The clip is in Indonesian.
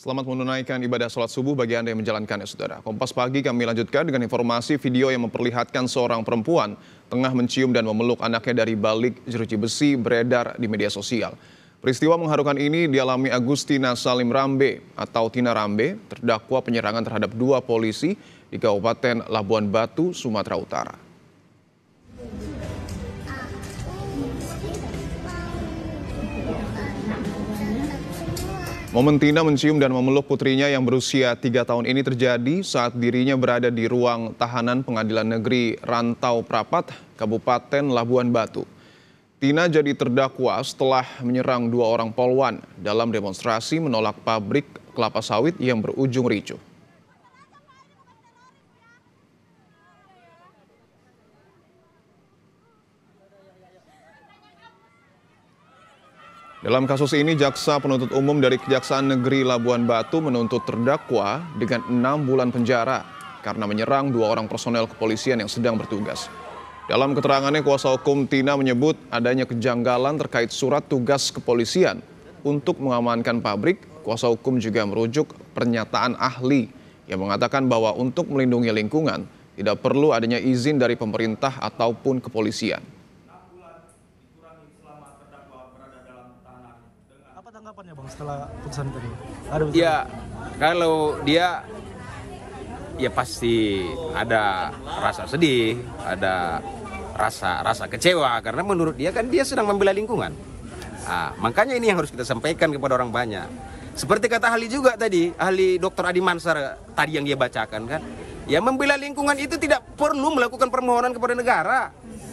Selamat menunaikan ibadah sholat subuh bagi Anda yang menjalankannya, saudara. Kompas pagi kami lanjutkan dengan informasi video yang memperlihatkan seorang perempuan tengah mencium dan memeluk anaknya dari balik jeruji besi beredar di media sosial. Peristiwa mengharukan ini dialami Agustina Salim Rambe atau Tina Rambe, terdakwa penyerangan terhadap dua polisi di Kabupaten Labuan Batu, Sumatera Utara. Momen Tina mencium dan memeluk putrinya yang berusia tiga tahun ini terjadi saat dirinya berada di ruang tahanan pengadilan negeri Rantau Prapat, Kabupaten Labuan Batu. Tina jadi terdakwa setelah menyerang dua orang polwan dalam demonstrasi menolak pabrik kelapa sawit yang berujung ricuh. Dalam kasus ini, Jaksa Penuntut Umum dari Kejaksaan Negeri Labuan Batu menuntut terdakwa dengan enam bulan penjara karena menyerang dua orang personel kepolisian yang sedang bertugas. Dalam keterangannya, kuasa hukum Tina menyebut adanya kejanggalan terkait surat tugas kepolisian untuk mengamankan pabrik. Kuasa hukum juga merujuk pernyataan ahli yang mengatakan bahwa untuk melindungi lingkungan tidak perlu adanya izin dari pemerintah ataupun kepolisian. tanggapannya bang setelah putusan tadi? Ada putusan? Ya kalau dia ya pasti ada rasa sedih, ada rasa rasa kecewa karena menurut dia kan dia sedang membela lingkungan. Nah, makanya ini yang harus kita sampaikan kepada orang banyak. Seperti kata ahli juga tadi, ahli dokter Adi Mansar tadi yang dia bacakan kan, ya membela lingkungan itu tidak perlu melakukan permohonan kepada negara.